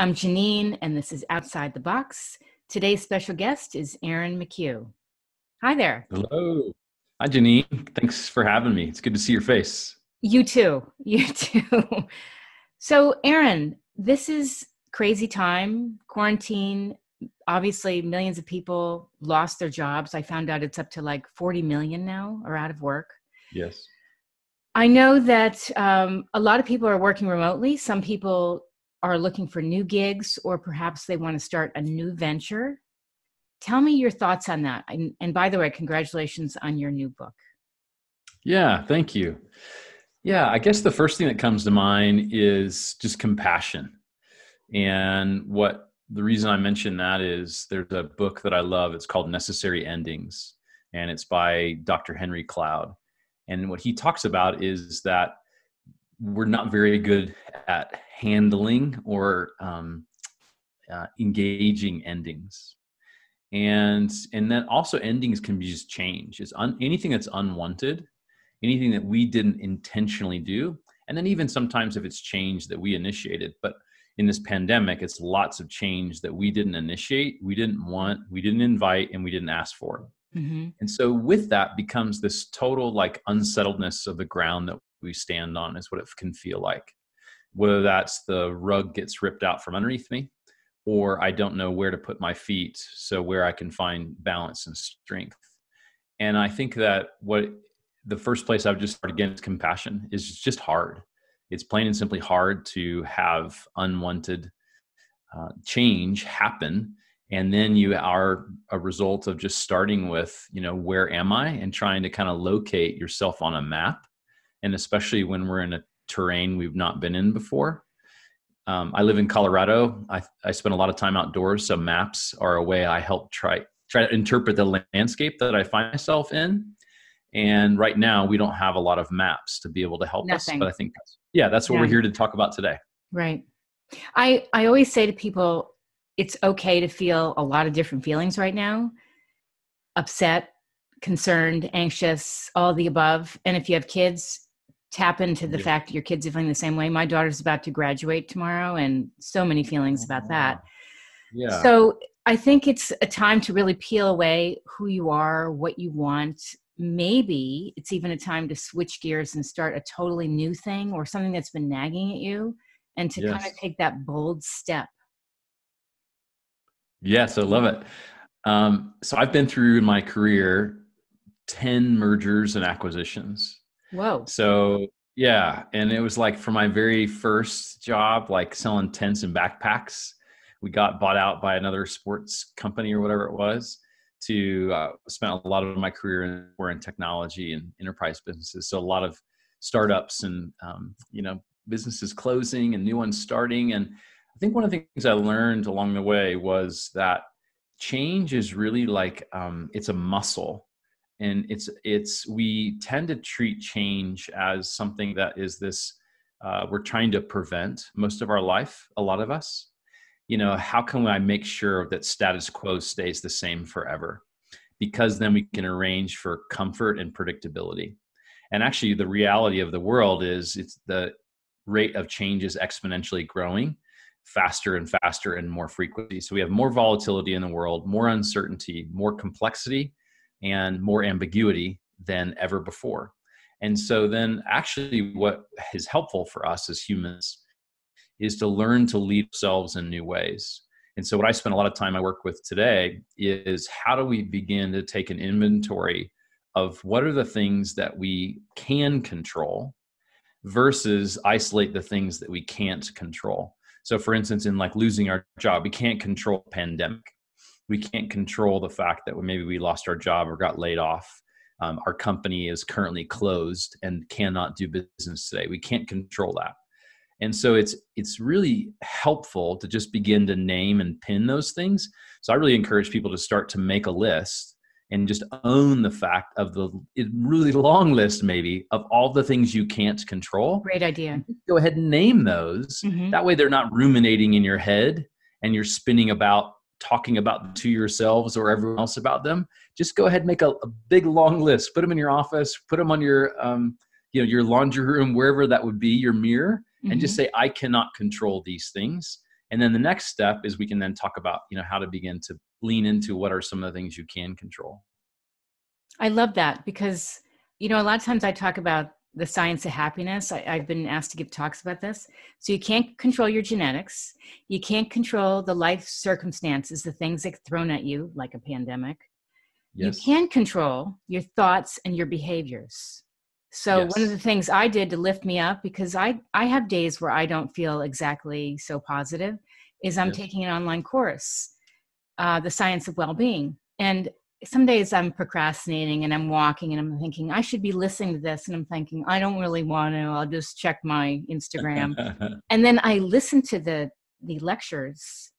I'm Janine, and this is Outside the Box. Today's special guest is Aaron McHugh. Hi there. Hello. Hi, Janine. Thanks for having me. It's good to see your face. You too. You too. so, Aaron, this is crazy time, quarantine. Obviously, millions of people lost their jobs. I found out it's up to like 40 million now are out of work. Yes. I know that um, a lot of people are working remotely. Some people are looking for new gigs or perhaps they want to start a new venture. Tell me your thoughts on that. And, and by the way, congratulations on your new book. Yeah, thank you. Yeah, I guess the first thing that comes to mind is just compassion. And what the reason I mention that is there's a book that I love. It's called Necessary Endings, and it's by Dr. Henry Cloud. And what he talks about is that we're not very good at handling or um, uh, engaging endings and and then also endings can be just change is un, anything that's unwanted anything that we didn't intentionally do and then even sometimes if it's change that we initiated but in this pandemic it's lots of change that we didn't initiate we didn't want we didn't invite and we didn't ask for mm-hmm. and so with that becomes this total like unsettledness of the ground that we stand on is what it can feel like whether that's the rug gets ripped out from underneath me or I don't know where to put my feet, so where I can find balance and strength. And I think that what the first place I've just started again is compassion is just hard. It's plain and simply hard to have unwanted uh, change happen. And then you are a result of just starting with, you know, where am I and trying to kind of locate yourself on a map. And especially when we're in a terrain we've not been in before. Um, I live in Colorado. I, I spend a lot of time outdoors, so maps are a way I help try try to interpret the landscape that I find myself in. And right now, we don't have a lot of maps to be able to help Nothing. us. But I think that's, yeah, that's what yeah. we're here to talk about today. Right. I I always say to people, it's okay to feel a lot of different feelings right now: upset, concerned, anxious, all the above. And if you have kids, tap into the yeah. fact that your kids are feeling the same way. My daughter's about to graduate tomorrow, and so many feelings about that. Oh, yeah. So I think it's a time to really peel away who you are, what you want. Maybe it's even a time to switch gears and start a totally new thing or something that's been nagging at you and to yes. kind of take that bold step. Yes, I love it. Um, so I've been through in my career 10 mergers and acquisitions Whoa. So yeah. And it was like for my very first job, like selling tents and backpacks, we got bought out by another sports company or whatever it was to uh, spent a lot of my career in, were in technology and enterprise businesses. So a lot of startups and, um, you know, businesses closing and new ones starting. And I think one of the things I learned along the way was that change is really like um, it's a muscle and it's it's we tend to treat change as something that is this uh, we're trying to prevent most of our life a lot of us you know how can i make sure that status quo stays the same forever because then we can arrange for comfort and predictability and actually the reality of the world is it's the rate of change is exponentially growing faster and faster and more frequently so we have more volatility in the world more uncertainty more complexity and more ambiguity than ever before. And so then actually what is helpful for us as humans is to learn to lead ourselves in new ways. And so what I spend a lot of time I work with today is how do we begin to take an inventory of what are the things that we can control versus isolate the things that we can't control. So for instance in like losing our job, we can't control pandemic we can't control the fact that maybe we lost our job or got laid off. Um, our company is currently closed and cannot do business today. We can't control that. And so it's it's really helpful to just begin to name and pin those things. So I really encourage people to start to make a list and just own the fact of the really long list maybe of all the things you can't control great idea go ahead and name those mm-hmm. that way they're not ruminating in your head and you're spinning about talking about to yourselves or everyone else about them just go ahead and make a, a big long list put them in your office put them on your um, you know your laundry room wherever that would be your mirror mm-hmm. and just mm-hmm. say i cannot control these things and then the next step is we can then talk about you know how to begin to lean into what are some of the things you can control i love that because you know a lot of times i talk about the science of happiness. I, have been asked to give talks about this. So you can't control your genetics. You can't control the life circumstances, the things that thrown at you, like a pandemic. Yes. You can control your thoughts and your behaviors. So yes. one of the things I did to lift me up, because I, I have days where I don't feel exactly so positive, is I'm yes. taking an online course, uh, The Science of Well-Being. And some days I'm procrastinating and I'm walking and I'm thinking I should be listening to this and I'm thinking I don't really want to. I'll just check my Instagram. and then I listen to the the lectures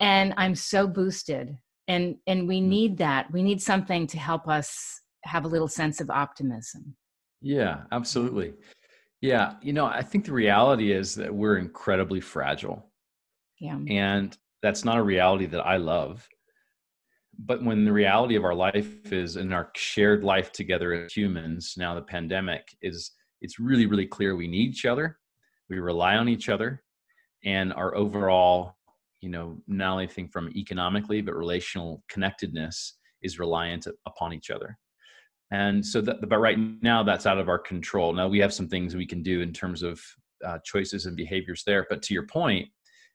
and I'm so boosted. And and we hmm. need that. We need something to help us have a little sense of optimism. Yeah, absolutely. Yeah, you know, I think the reality is that we're incredibly fragile. Yeah. And that's not a reality that I love but when the reality of our life is in our shared life together as humans now the pandemic is it's really really clear we need each other we rely on each other and our overall you know not only thing from economically but relational connectedness is reliant upon each other and so that but right now that's out of our control now we have some things we can do in terms of uh, choices and behaviors there but to your point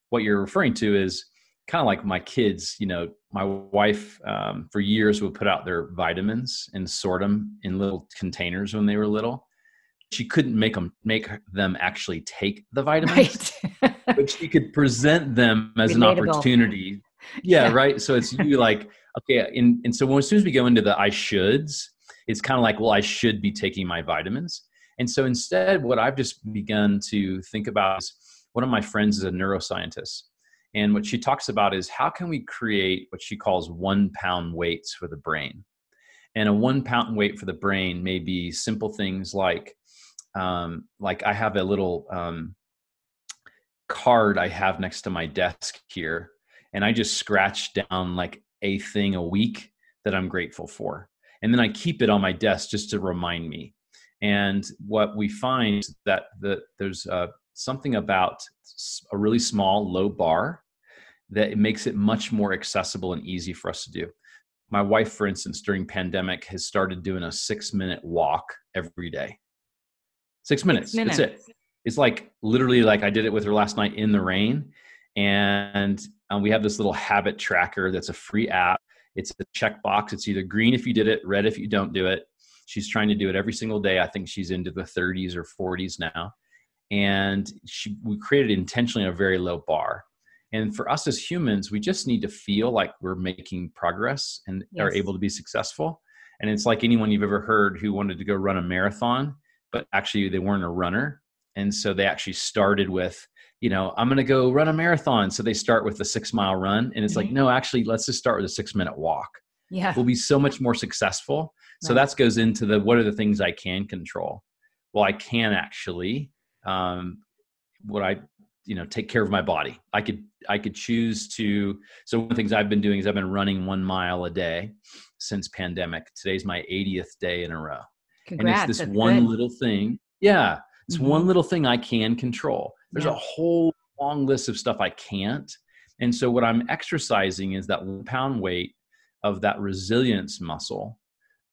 what you're referring to is kind of like my kids, you know, my wife um, for years would put out their vitamins and sort them in little containers when they were little. She couldn't make them make them actually take the vitamins, right. but she could present them as Relatable. an opportunity. Yeah, yeah, right. So it's you like okay, and and so when, as soon as we go into the I shoulds, it's kind of like well, I should be taking my vitamins, and so instead, what I've just begun to think about is one of my friends is a neuroscientist, and what she talks about is how can we create what she calls one pound weights for the brain? And a one pound weight for the brain may be simple things like, um, like I have a little um, card I have next to my desk here, and I just scratch down like a thing a week that I'm grateful for. And then I keep it on my desk just to remind me. And what we find that the, there's uh, something about a really small, low bar that makes it much more accessible and easy for us to do. My wife, for instance, during pandemic has started doing a six minute walk every day. Six minutes. Six minutes. That's it. It's like literally like I did it with her last night in the rain. And um, we have this little habit tracker that's a free app. It's a checkbox. It's either green if you did it, red if you don't do it. She's trying to do it every single day. I think she's into the 30s or 40s now and she, we created intentionally a very low bar and for us as humans we just need to feel like we're making progress and yes. are able to be successful and it's like anyone you've ever heard who wanted to go run a marathon but actually they weren't a runner and so they actually started with you know i'm going to go run a marathon so they start with a six mile run and it's mm-hmm. like no actually let's just start with a six minute walk yeah we'll be so much more successful right. so that goes into the what are the things i can control well i can actually um, would I, you know, take care of my body? I could I could choose to. So one of the things I've been doing is I've been running one mile a day since pandemic. Today's my 80th day in a row, Congrats, and it's this one good. little thing. Yeah, it's mm-hmm. one little thing I can control. There's yeah. a whole long list of stuff I can't. And so what I'm exercising is that one pound weight of that resilience muscle.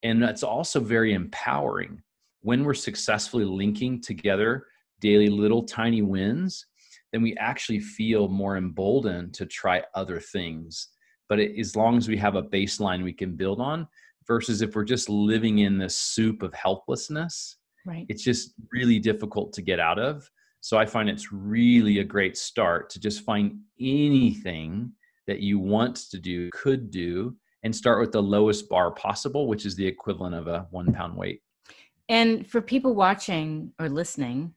And that's also very empowering when we're successfully linking together daily little tiny wins, then we actually feel more emboldened to try other things. But it, as long as we have a baseline we can build on, versus if we're just living in this soup of helplessness, right. it's just really difficult to get out of. So I find it's really a great start to just find anything that you want to do, could do, and start with the lowest bar possible, which is the equivalent of a one pound weight. And for people watching or listening,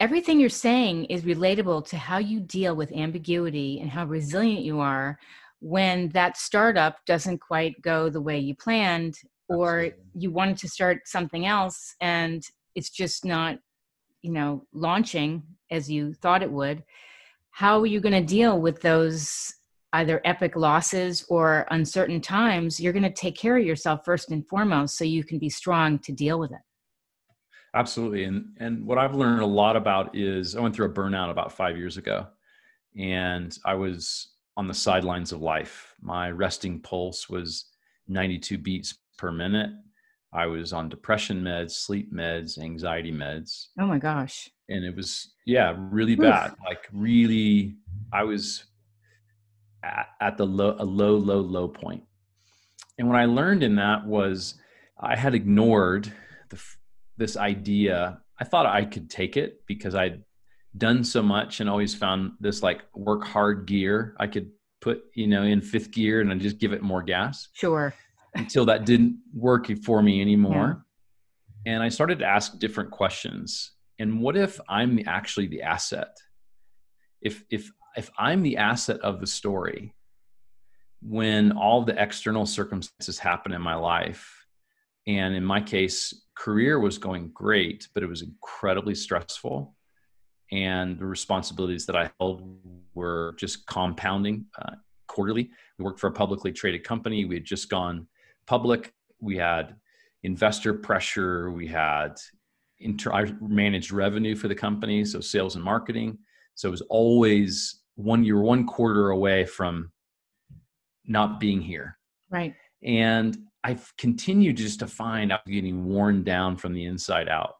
everything you're saying is relatable to how you deal with ambiguity and how resilient you are when that startup doesn't quite go the way you planned or Absolutely. you wanted to start something else and it's just not you know launching as you thought it would how are you going to deal with those either epic losses or uncertain times you're going to take care of yourself first and foremost so you can be strong to deal with it Absolutely. And and what I've learned a lot about is I went through a burnout about 5 years ago and I was on the sidelines of life. My resting pulse was 92 beats per minute. I was on depression meds, sleep meds, anxiety meds. Oh my gosh. And it was yeah, really Oof. bad. Like really I was at, at the low a low low low point. And what I learned in that was I had ignored the this idea. I thought I could take it because I'd done so much and always found this like work hard gear I could put, you know, in fifth gear and I just give it more gas. Sure. until that didn't work for me anymore. Yeah. And I started to ask different questions. And what if I'm actually the asset? If if if I'm the asset of the story, when all the external circumstances happen in my life, and in my case, career was going great, but it was incredibly stressful. And the responsibilities that I held were just compounding uh, quarterly. We worked for a publicly traded company. We had just gone public. We had investor pressure. We had inter- I managed revenue for the company, so sales and marketing. So it was always one year, one quarter away from not being here. Right. And I've continued just to find i was getting worn down from the inside out.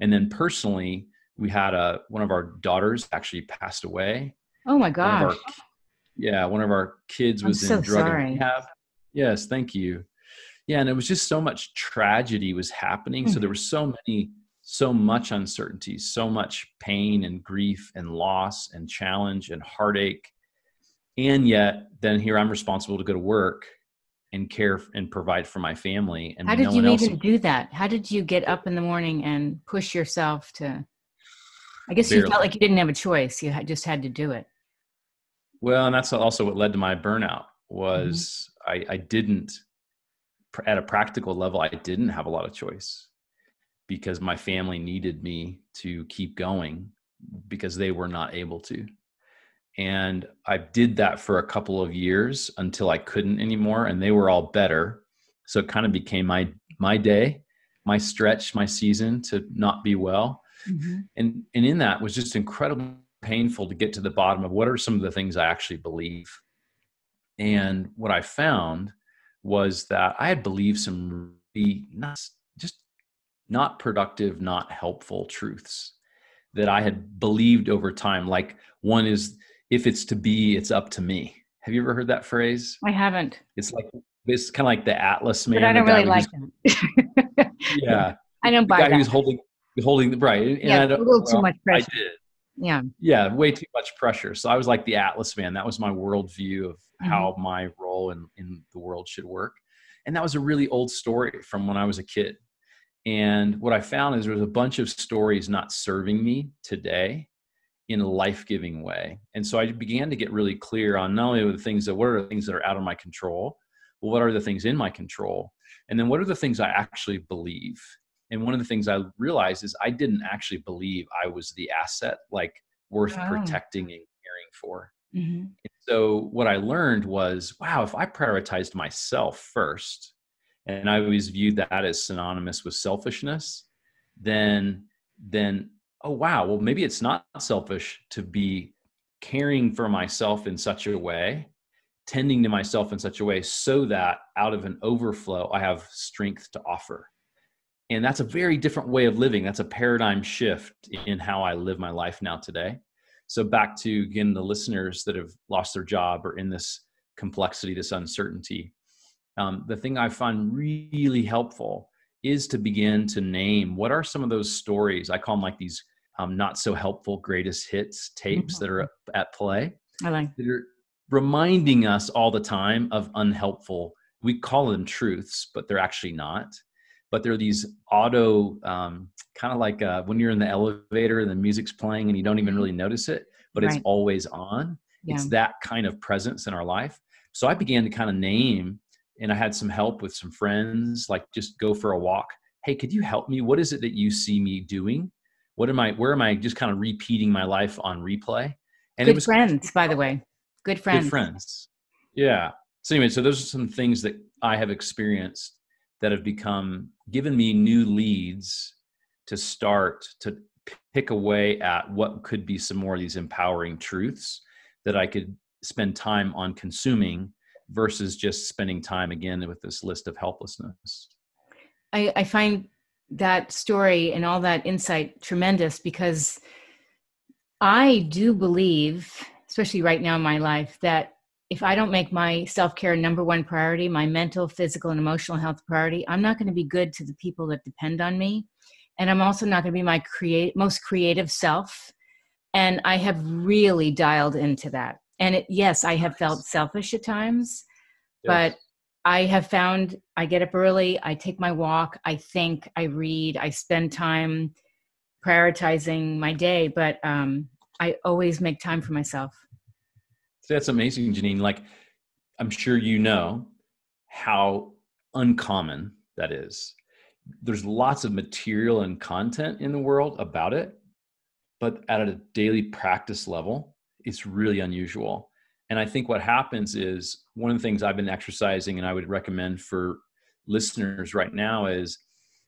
And then personally, we had a one of our daughters actually passed away. Oh my gosh. One our, yeah, one of our kids was I'm in so drug sorry. rehab. Yes, thank you. Yeah, and it was just so much tragedy was happening. Mm-hmm. So hmm. there were so many, so much uncertainty, so much pain and grief and loss and challenge and heartache. And yet, then here I'm responsible to go to work and care and provide for my family. And how did no you even do that? How did you get up in the morning and push yourself to? I guess barely. you felt like you didn't have a choice. You just had to do it. Well, and that's also what led to my burnout. Mm-hmm. Was mm-hmm. I, I didn't at a practical level, I didn't have a lot of choice because my family needed me to keep going because they were not able to. And I did that for a couple of years until I couldn't anymore, and they were all better. So it kind of became my my day, my stretch, my season to not be well. Mm-hmm. And and in that was just incredibly painful to get to the bottom of what are some of the things I actually believe. And what I found was that I had believed some really not just not productive, not helpful truths that I had believed over time. Like one is if it's to be, it's up to me. Have you ever heard that phrase? I haven't. It's like it's kind of like the Atlas man. But I don't really like him. yeah, I don't the guy that. who's holding holding the right. And yeah, a little well, too much pressure. I did. Yeah. Yeah, way too much pressure. So I was like the Atlas man. That was my worldview of mm-hmm. how my role in in the world should work, and that was a really old story from when I was a kid. And what I found is there was a bunch of stories not serving me today in a life-giving way and so i began to get really clear on not only the things that what are the things that are out of my control but what are the things in my control and then what are the things i actually believe and one of the things i realized is i didn't actually believe i was the asset like worth wow. protecting and caring for mm-hmm. and so what i learned was wow if i prioritized myself first and i always viewed that as synonymous with selfishness then then oh wow well maybe it's not selfish to be caring for myself in such a way tending to myself in such a way so that out of an overflow i have strength to offer and that's a very different way of living that's a paradigm shift in how i live my life now today so back to again the listeners that have lost their job or in this complexity this uncertainty um, the thing i find really helpful is to begin to name what are some of those stories. I call them like these um, not so helpful greatest hits tapes mm-hmm. that are mm-hmm. at play. I like that are reminding us all the time of unhelpful. We call them truths, but they're actually not. But they're these auto, um, kind of like uh, when you're in the elevator and the music's playing and you don't even really notice it, but right. it's always on. Yeah. It's that kind of presence in our life. So I began to kind of name and I had some help with some friends, like just go for a walk. Hey, could you help me? What is it that you see me doing? What am I, where am I just kind of repeating my life on replay? And good it was friends, by the way. Good friends. Good friends. Yeah. So anyway, so those are some things that I have experienced that have become given me new leads to start to pick away at what could be some more of these empowering truths that I could spend time on consuming versus just spending time again with this list of helplessness. I, I find that story and all that insight tremendous because I do believe, especially right now in my life, that if I don't make my self care number one priority, my mental, physical, and emotional health priority, I'm not going to be good to the people that depend on me. And I'm also not going to be my create, most creative self. And I have really dialed into that and it, yes i have felt selfish at times yes. but i have found i get up early i take my walk i think i read i spend time prioritizing my day but um, i always make time for myself that's amazing janine like i'm sure you know how uncommon that is there's lots of material and content in the world about it but at a daily practice level it's really unusual. And I think what happens is one of the things I've been exercising and I would recommend for listeners right now is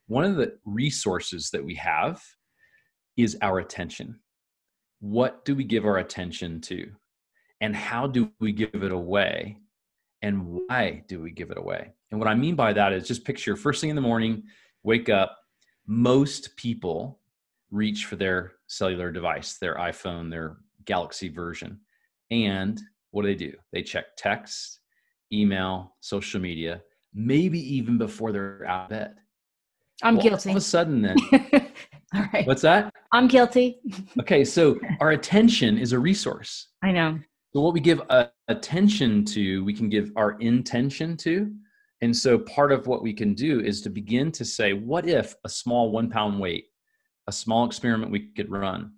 one of the resources that we have is our attention. What do we give our attention to? And how do we give it away? And why do we give it away? And what I mean by that is just picture first thing in the morning, wake up. Most people reach for their cellular device, their iPhone, their Galaxy version. And what do they do? They check text, email, social media, maybe even before they're out of bed. I'm well, guilty. All of a sudden, then. all right. What's that? I'm guilty. okay, so our attention is a resource. I know. So what we give uh, attention to, we can give our intention to. And so part of what we can do is to begin to say, what if a small one pound weight, a small experiment we could run,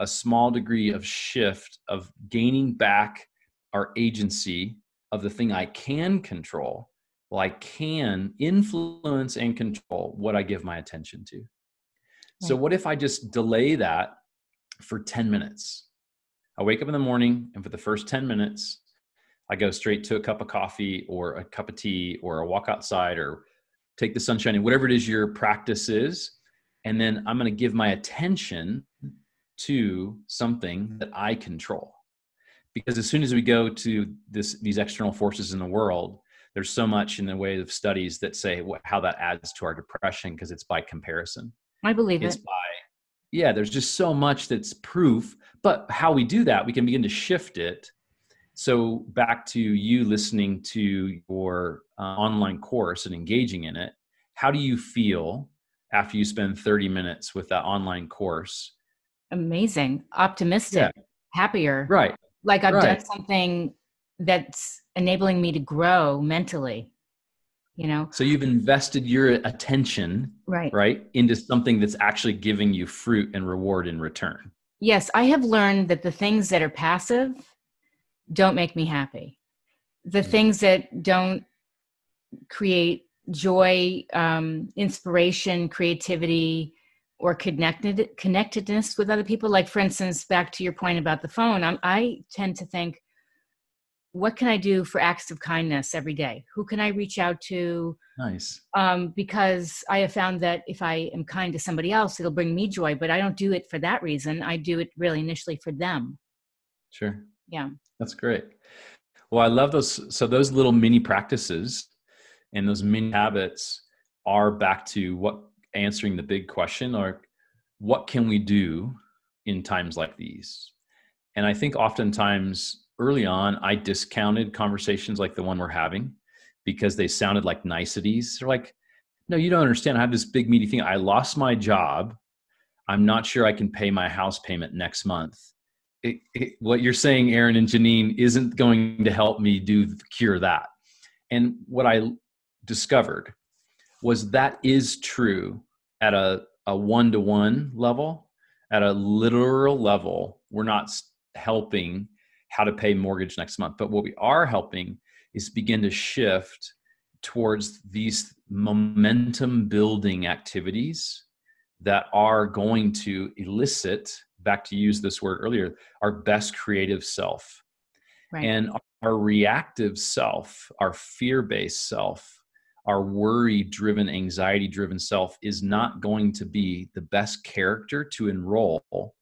a small degree of shift of gaining back our agency of the thing I can control. Well, I can influence and control what I give my attention to. So, what if I just delay that for 10 minutes? I wake up in the morning, and for the first 10 minutes, I go straight to a cup of coffee or a cup of tea or a walk outside or take the sunshine and whatever it is your practice is. And then I'm going to give my attention to something mm-hmm. that I control. Because as soon as we go to this, these external forces in the world, there's so much in the way of studies that say what, how that adds to our depression because it's by comparison. I believe it's it. by yeah. There's just so much that's proof, but how we do that, we can begin to shift it. So back to you listening to your uh, online course and engaging in it. How do you feel after you spend 30 minutes with that online course amazing, optimistic, yeah. happier. Right. Like I've right. done something that's enabling me to grow mentally. You know. So you've invested your attention, right, right, into something that's actually giving you fruit and reward in return. Yes, I have learned that the things that are passive don't make me happy. The mm things that don't create joy, um, inspiration, creativity, or connected connectedness with other people like for instance back to your point about the phone I'm, i tend to think what can i do for acts of kindness every day who can i reach out to nice um, because i have found that if i am kind to somebody else it'll bring me joy but i don't do it for that reason i do it really initially for them sure yeah that's great well i love those so those little mini practices and those mini habits are back to what answering the big question or what can we do in times like these and i think oftentimes early on i discounted conversations like the one we're having because they sounded like niceties they're like no you don't understand i have this big meaty thing i lost my job i'm not sure i can pay my house payment next month it, it, what you're saying aaron and janine isn't going to help me do cure that and what i discovered was that is true at a a one to one level, at a literal level, we're not helping how to pay mortgage next month. But what we are helping is begin to shift towards these momentum building activities that are going to elicit back to use this word earlier our best creative self right. and our reactive self our fear-based self our worry driven, anxiety driven self is not going to be the best character to enroll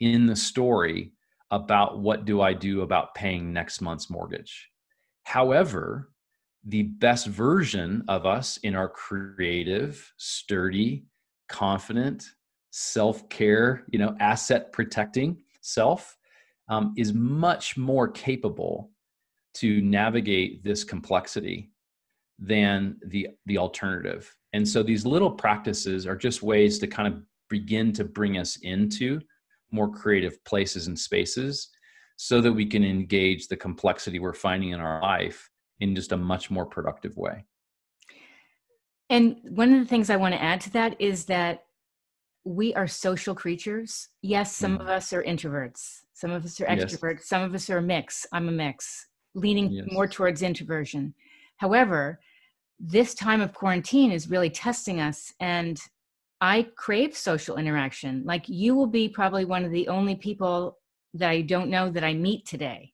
in the story about what do I do about paying next month's mortgage. However, the best version of us in our creative, sturdy, confident, self care, you know, asset protecting self um, is much more capable to navigate this complexity than the the alternative. And so these little practices are just ways to kind of begin to bring us into more creative places and spaces so that we can engage the complexity we're finding in our life in just a much more productive way. And one of the things I want to add to that is that we are social creatures. Yes, some mm. of us are introverts, some of us are extroverts, yes. some of us are a mix. I'm a mix, leaning yes. more towards introversion. However, this time of quarantine is really testing us and i crave social interaction like you will be probably one of the only people that i don't know that i meet today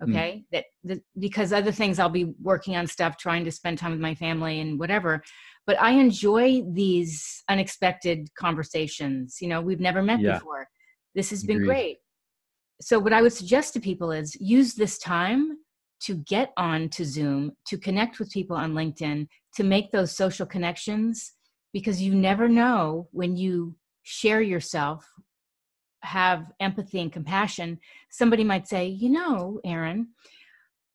hmm. okay mm. that, that because other things i'll be working on stuff trying to spend time with my family and whatever but i enjoy these unexpected conversations you know we've never met yeah. before this has Agreed. been great so what i would suggest to people is use this time to get on to Zoom, to connect with people on LinkedIn, to make those social connections, because you never know when you share yourself, have empathy and compassion. Somebody might say, You know, Aaron,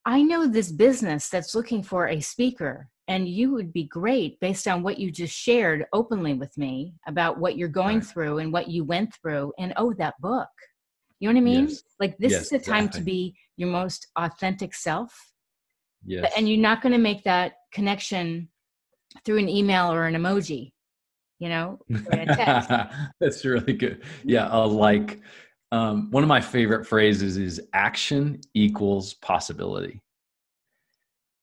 I know this business that's looking for a speaker, and you would be great based on what you just shared openly with me about what you're going right. through and what you went through. And oh, that book. You know what I mean? Yes. Like this yes, is the time to be your most authentic self. Yes. And you're not going to make that connection through an email or an emoji, you know? That's really good. Mm-hmm. Yeah, a uh, like. Um, one of my favorite phrases is action equals possibility.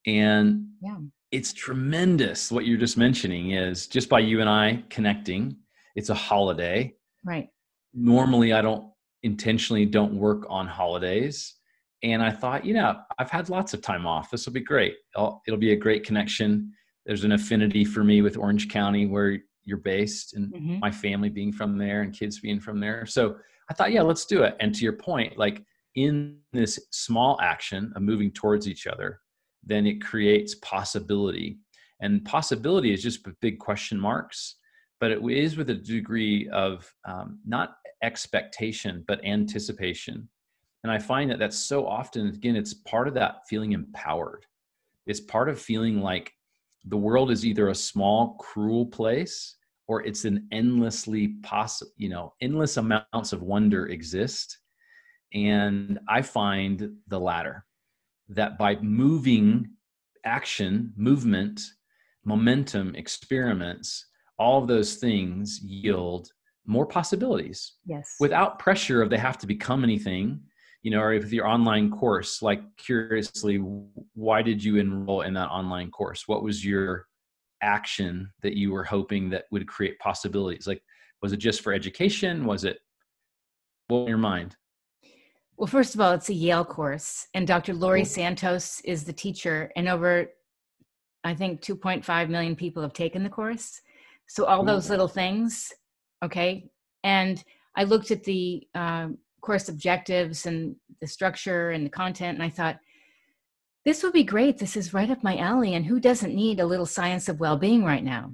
And yeah. it's tremendous what you're just mentioning is just by you and I connecting, it's a holiday. Right. Normally, I don't intentionally don't work on holidays. And I thought, you know, I've had lots of time off. This will be great. will it'll be a great connection. There's an affinity for me with Orange County, where you're based, and mm-hmm. my family being from there and kids being from there. So I thought, yeah, let's do it. And to your point, like in this small action of moving towards each other, then it creates possibility. And possibility is just big question marks, but it is with a degree of um, not expectation, but anticipation. And I find that that's so often, again, it's part of that feeling empowered. It's part of feeling like the world is either a small, cruel place or it's an endlessly possible, you know, endless amounts of wonder exist. And I find the latter that by moving action, movement, momentum, experiments, all of those things yield more possibilities. Yes. Without pressure of they have to become anything, you know, or if your online course, like curiously, why did you enroll in that online course? What was your action that you were hoping that would create possibilities? Like, was it just for education? Was it what in your mind? Well, first of all, it's a Yale course, and Dr. Lori cool. Santos is the teacher, and over I think 2.5 million people have taken the course. So all those little things Okay. And I looked at the uh, course objectives and the structure and the content, and I thought, this would be great. This is right up my alley. And who doesn't need a little science of well being right now?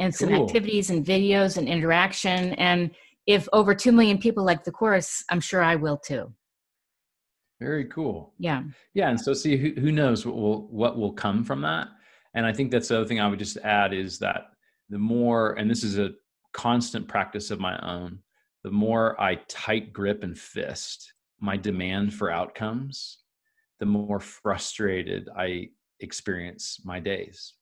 And some cool. activities and videos and interaction. And if over 2 million people like the course, I'm sure I will too. Very cool. Yeah. Yeah. And so, see, who, who knows what will, what will come from that? And I think that's the other thing I would just add is that the more, and this is a constant practice of my own, the more I tight grip and fist my demand for outcomes, the more frustrated I experience my days.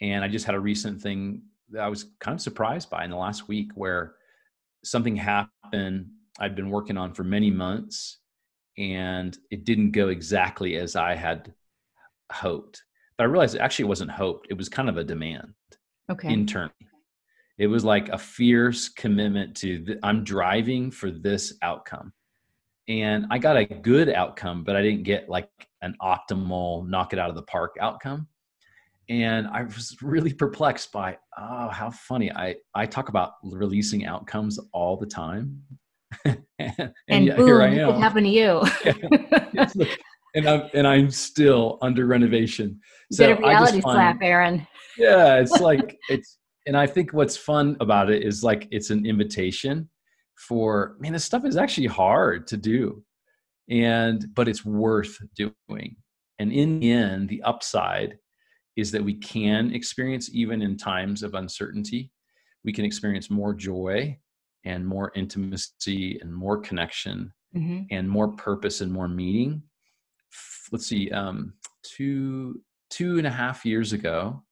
And I just had a recent thing that I was kind of surprised by in the last week where something happened I'd been working on for many months and it didn't go exactly as I had hoped. But I realized it actually wasn't hoped, it was kind of a demand okay. internally it was like a fierce commitment to th- i'm driving for this outcome and i got a good outcome but i didn't get like an optimal knock it out of the park outcome and i was really perplexed by oh how funny i i talk about releasing outcomes all the time and, and boom, here i am it happened to you yeah. and i'm and i'm still under renovation so Get a reality slap aaron yeah it's like it's and I think what's fun about it is like it's an invitation for man, this stuff is actually hard to do. And but it's worth doing. And in the end, the upside is that we can experience, even in times of uncertainty, we can experience more joy and more intimacy and more connection mm-hmm. and more purpose and more meaning. Let's see, um, two two and a half years ago,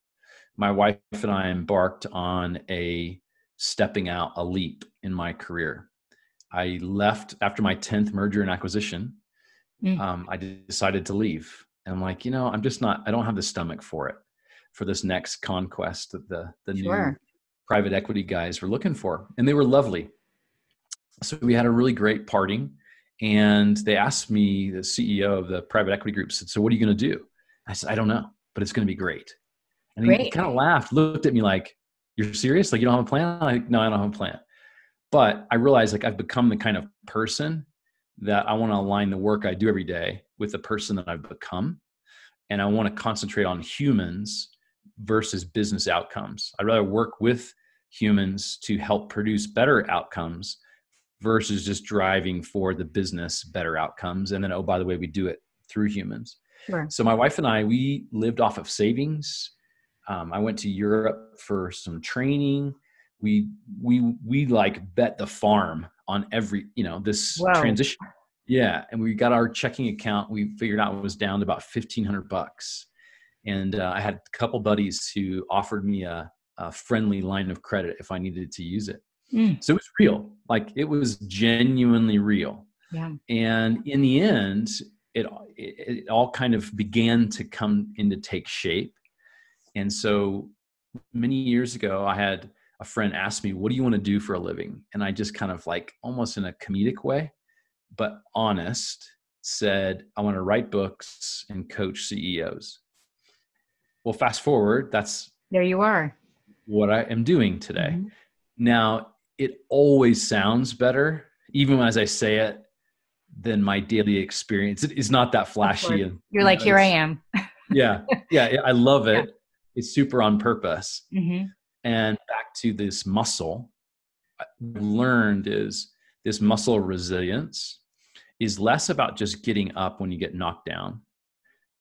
my wife and I embarked on a stepping out, a leap in my career. I left after my 10th merger and acquisition. Mm. Um, I decided to leave. And I'm like, you know, I'm just not, I don't have the stomach for it, for this next conquest that the, the sure. new private equity guys were looking for. And they were lovely. So we had a really great parting. And they asked me, the CEO of the private equity group said, So what are you going to do? I said, I don't know, but it's going to be great. And Great. he kind of laughed, looked at me like, You're serious? Like, you don't have a plan? I'm like, no, I don't have a plan. But I realized like I've become the kind of person that I want to align the work I do every day with the person that I've become. And I want to concentrate on humans versus business outcomes. I'd rather work with humans to help produce better outcomes versus just driving for the business better outcomes. And then, oh, by the way, we do it through humans. Sure. So my wife and I, we lived off of savings um, I went to Europe for some training. We we we like bet the farm on every you know this wow. transition. Yeah, and we got our checking account. We figured out was down to about fifteen hundred bucks, and uh, I had a couple buddies who offered me a, a, friendly line of credit if I needed to use it. Mm. So it was real, like it was genuinely real. Yeah. And in the end, it, it, it all kind of began to come into take shape and so many years ago, I had a friend ask me, What do you want to do for a living? And I just kind of like almost in a comedic way, but honest, said, I want to write books and coach CEOs. Well, fast forward, that's there you are. What I am doing today. Mm-hmm. Now, it always sounds better, even as I say it, than my daily experience. It is not that flashy. You're like, you know, here I am. yeah, yeah, I love it. Yeah it's super on purpose. Mm-hmm. And back to this muscle, learned is this muscle resilience is less about just getting up when you get knocked down.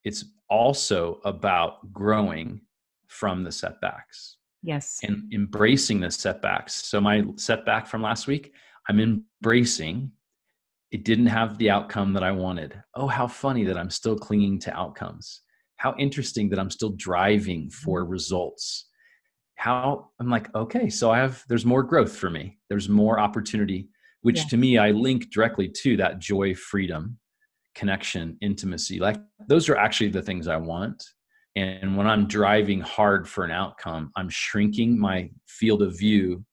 It's also about growing from the setbacks. Yes. And embracing the setbacks. So my setback from last week, I'm embracing it didn't have the outcome that I wanted. Oh, how funny that I'm still clinging to outcomes how interesting that I'm still driving mm-hmm. for results. How I'm like, okay, so I have, there's more growth for me, there's more opportunity, which yeah. to me, I link directly to that joy, freedom, connection, intimacy. Like, those are actually the things I want. And when I'm driving hard for an outcome, I'm shrinking my field of view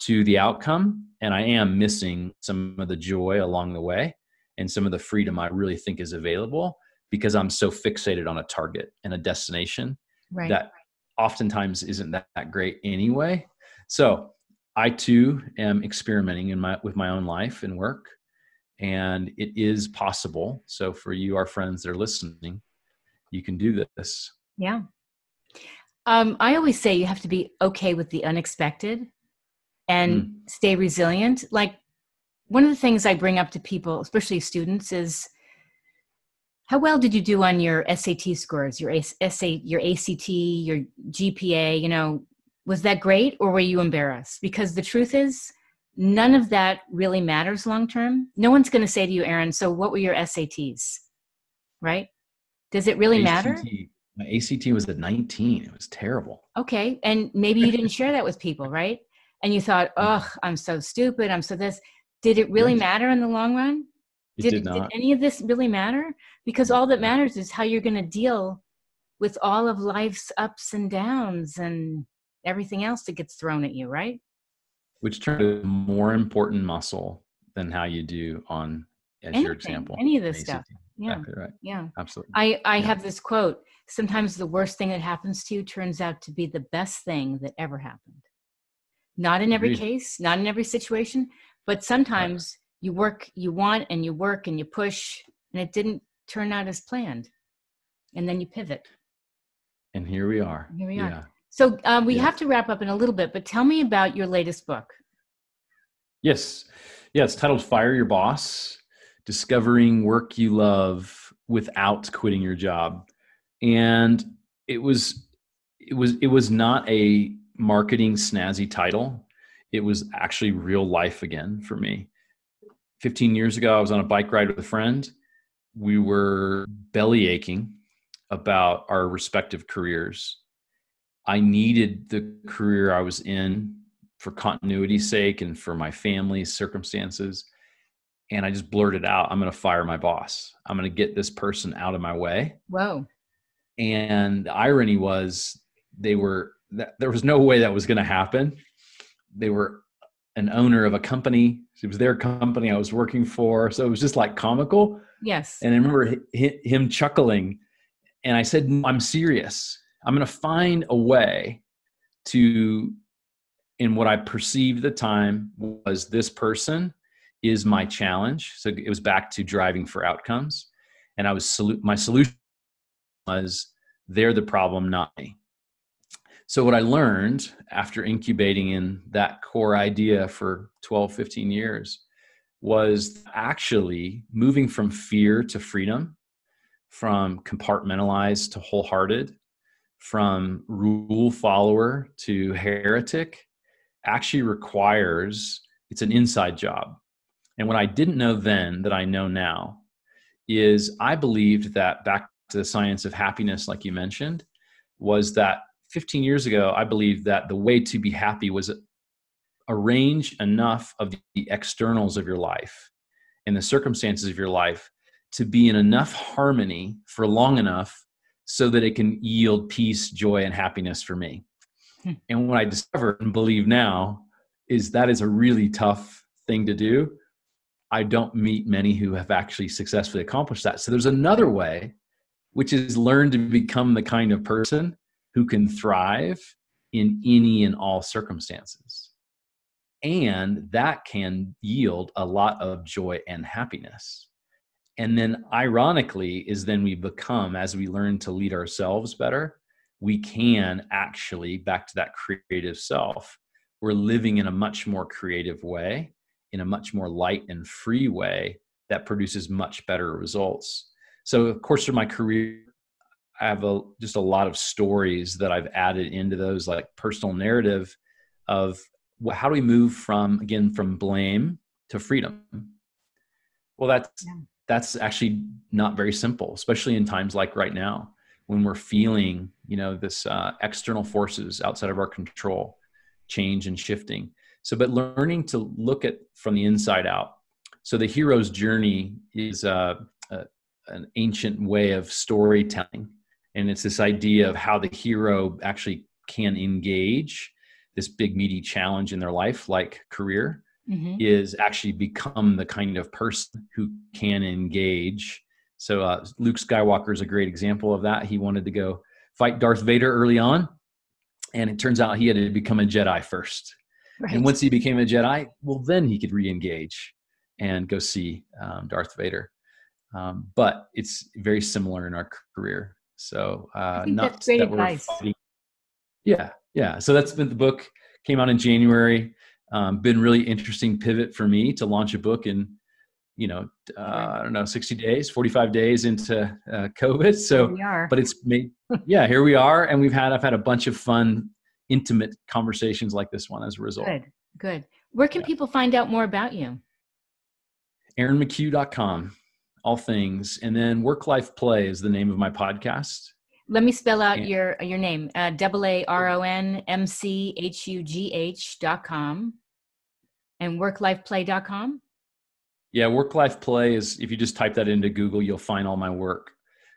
to the outcome. And I am missing some of the joy along the way and some of the freedom I really think is available because I'm so fixated on a target and a destination right. that oftentimes isn't that, that, great anyway. So I too am experimenting in my with my own life and work, and it is possible. So for you, our friends that are listening, you can do this. Yeah. Um, I always say you have to be okay with the unexpected and mm. stay resilient. Like one of the things I bring up to people, especially students, is how well did you do on your SAT scores, your SA, your ACT, your GPA? You know, was that great or were you embarrassed? Because the truth is, none of that really matters long term. No one's going to say to you, Aaron, so what were your SATs? Right? Does it really ACT, matter? My ACT was at 19. It was terrible. Okay. And maybe you didn't share that with people, right? And you thought, oh, I'm so stupid. I'm so this. Did it really matter in the long run? Did, did, did, any of this really matter? Because all that matters is how you're going to deal with all of life's ups and downs and everything else that gets thrown at you, right? Which turned a more important muscle than how you do on, as Anything, your example, any of this stuff. Yeah. right. Yeah. Absolutely. I, I yeah. have this quote sometimes the worst thing that happens to you turns out to be the best thing that ever happened. Not in every Agreed. case, not in every situation, but sometimes you work you want and you work and you push and it didn't turn out as planned and then you pivot and here we are here we are yeah. so um, we have to wrap up in a little bit but tell me about your latest book yes yeah it's titled fire your boss discovering work you love without quitting your job and it was it was it was not a marketing snazzy title it was actually real life again for me 15 years ago, I was on a bike ride with a friend. We were belly aching about our respective careers. I needed the career I was in for continuity's sake and for my family's circumstances. And I just blurted out, I'm going to fire my boss. I'm going to get this person out of my way. Whoa. And the irony was, they were, that, there was no way that was going to happen. They were an owner of a company. It was their company I was working for. So it was just like comical. Yes. And I remember him chuckling. And I said, I'm serious. I'm going to find a way to, in what I perceived at the time was this person is my challenge. So it was back to driving for outcomes. And I was, my solution was they're the problem, not me so what i learned after incubating in that core idea for 12 15 years was actually moving from fear to freedom from compartmentalized to wholehearted from rule follower to heretic actually requires it's an inside job and what i didn't know then that i know now is i believed that back to the science of happiness like you mentioned was that 15 years ago, I believed that the way to be happy was arrange enough of the externals of your life and the circumstances of your life to be in enough harmony for long enough so that it can yield peace, joy, and happiness for me. Hmm. And what I discover and believe now is that is a really tough thing to do. I don't meet many who have actually successfully accomplished that. So there's another way, which is learn to become the kind of person who can thrive in any and all circumstances. And that can yield a lot of joy and happiness. And then, ironically, is then we become, as we learn to lead ourselves better, we can actually, back to that creative self, we're living in a much more creative way, in a much more light and free way that produces much better results. So, of course, through my career, I have a, just a lot of stories that I've added into those, like personal narrative of how do we move from again from blame to freedom. Well, that's yeah. that's actually not very simple, especially in times like right now when we're feeling you know this uh, external forces outside of our control, change and shifting. So, but learning to look at from the inside out. So the hero's journey is uh, uh an ancient way of storytelling and it's this idea of how the hero actually can engage this big meaty challenge in their life like career mm-hmm. is actually become the kind of person who can engage so uh, luke skywalker is a great example of that he wanted to go fight darth vader early on and it turns out he had to become a jedi first right. and once he became a jedi well then he could re-engage and go see um, darth vader um, but it's very similar in our career so uh, not that advice. we're Yeah, yeah. So that's been the book came out in January. Um, been really interesting pivot for me to launch a book in, you know, uh, I don't know, 60 days, 45 days into uh, COVID. So, but it's made, yeah, here we are. And we've had, I've had a bunch of fun, intimate conversations like this one as a result. Good, good. Where can yeah. people find out more about you? AaronMcHugh.com all things. And then Work Life Play is the name of my podcast. Let me spell out and, your your name. Uh, double A R O N M C H U G H dot com, and worklifeplay dot com. Yeah, Work Life Play is if you just type that into Google, you'll find all my work.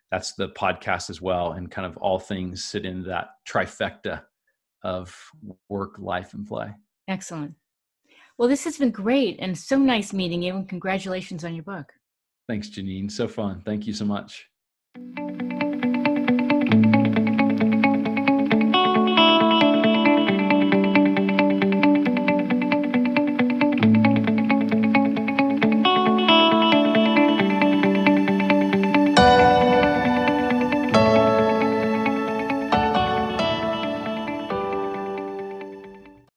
That's the podcast as well, and kind of all things sit in that trifecta of work, life, and play. Excellent. Well, this has been great and so nice meeting you, and congratulations on your book. Thanks, Janine. So fun. Thank you so much.